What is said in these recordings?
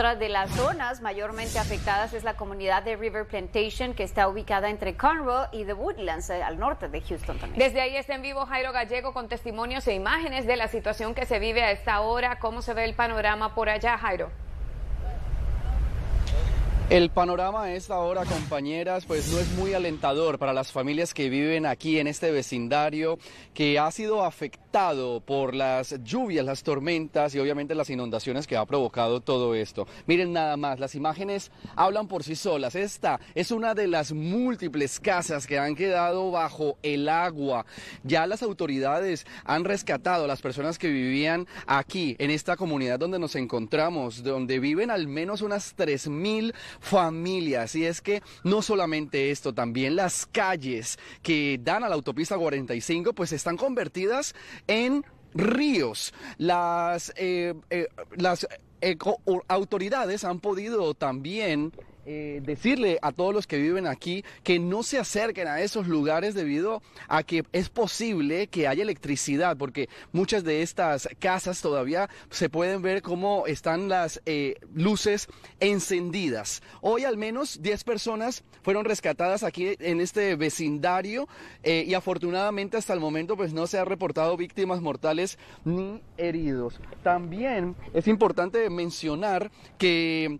Otra de las zonas mayormente afectadas es la comunidad de River Plantation, que está ubicada entre Conroe y The Woodlands, eh, al norte de Houston también. Desde ahí está en vivo Jairo Gallego con testimonios e imágenes de la situación que se vive a esta hora. ¿Cómo se ve el panorama por allá, Jairo? El panorama a esta hora, compañeras, pues no es muy alentador para las familias que viven aquí en este vecindario que ha sido afectado por las lluvias, las tormentas y obviamente las inundaciones que ha provocado todo esto. Miren nada más, las imágenes hablan por sí solas. Esta es una de las múltiples casas que han quedado bajo el agua. Ya las autoridades han rescatado a las personas que vivían aquí en esta comunidad donde nos encontramos, donde viven al menos unas 3000 familias. Y es que no solamente esto, también las calles que dan a la autopista 45 pues están convertidas en ríos. Las, eh, eh, las autoridades han podido también eh, decirle a todos los que viven aquí que no se acerquen a esos lugares debido a que es posible que haya electricidad, porque muchas de estas casas todavía se pueden ver cómo están las eh, luces encendidas. Hoy al menos 10 personas fueron rescatadas aquí en este vecindario eh, y afortunadamente hasta el momento pues no se ha reportado víctimas mortales ni heridos. También es importante mencionar que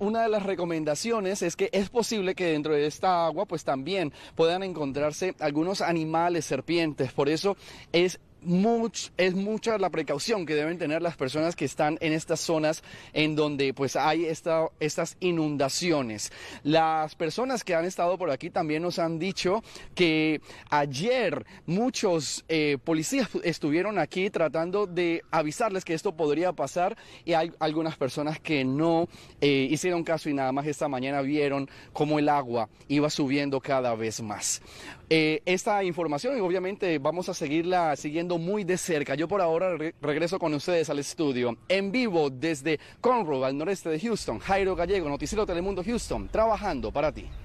una de las recomendaciones recomendaciones es que es posible que dentro de esta agua pues también puedan encontrarse algunos animales, serpientes. Por eso es mucho es mucha la precaución que deben tener las personas que están en estas zonas en donde pues hay estas inundaciones. Las personas que han estado por aquí también nos han dicho que ayer muchos eh, policías estuvieron aquí tratando de avisarles que esto podría pasar y hay algunas personas que no eh, hicieron caso y nada más esta mañana vieron como el agua iba subiendo cada vez más. Eh, esta información y obviamente vamos a seguirla siguiendo muy de cerca. Yo por ahora regreso con ustedes al estudio en vivo desde Conroe, al noreste de Houston. Jairo Gallego, Noticiero Telemundo Houston, trabajando para ti.